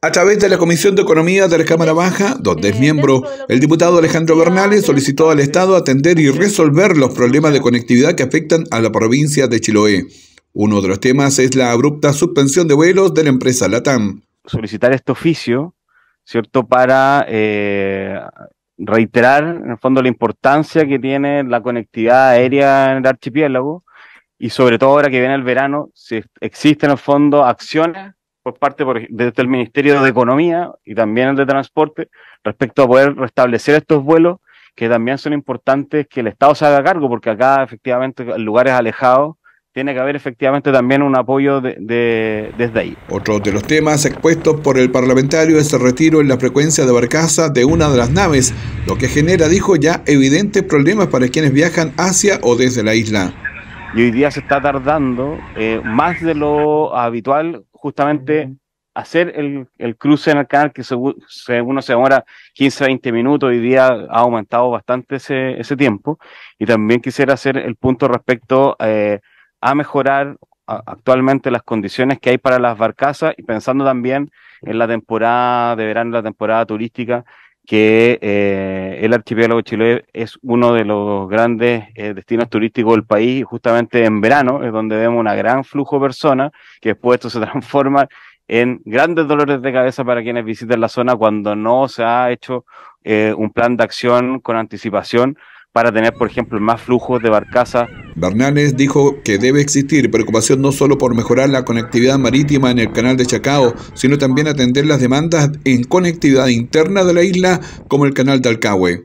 A través de la Comisión de Economía de la Cámara Baja, donde es eh, miembro, el diputado Alejandro Bernales solicitó al Estado atender y resolver los problemas de conectividad que afectan a la provincia de Chiloé. Uno de los temas es la abrupta suspensión de vuelos de la empresa LATAM. Solicitar este oficio, ¿cierto?, para eh, reiterar, en el fondo, la importancia que tiene la conectividad aérea en el archipiélago y sobre todo ahora que viene el verano, si existen en el fondo acciones por parte desde el Ministerio de Economía y también el de Transporte respecto a poder restablecer estos vuelos que también son importantes que el Estado se haga cargo, porque acá efectivamente en lugares alejados tiene que haber efectivamente también un apoyo de, desde ahí. Otro de los temas expuestos por el parlamentario es el retiro en la frecuencia de barcaza de una de las naves, lo que genera, dijo ya, evidentes problemas para quienes viajan hacia o desde la isla. Y hoy día se está tardando eh, más de lo habitual justamente hacer el, el, cruce en el canal, que según se demora 15 20 minutos, hoy día ha aumentado bastante ese, ese tiempo. Y también quisiera hacer el punto respecto eh, a mejorar actualmente las condiciones que hay para las barcazas y pensando también en la temporada de verano, la temporada turística, que eh, el archipiélago chileno es uno de los grandes eh, destinos turísticos del país, justamente en verano es donde vemos un gran flujo de personas, que después se transforma en grandes dolores de cabeza para quienes visitan la zona cuando no se ha hecho eh, un plan de acción con anticipación para tener, por ejemplo, más flujos de barcazas Bernales dijo que debe existir preocupación no solo por mejorar la conectividad marítima en el canal de Chacao, sino también atender las demandas en conectividad interna de la isla como el canal de Alcahue.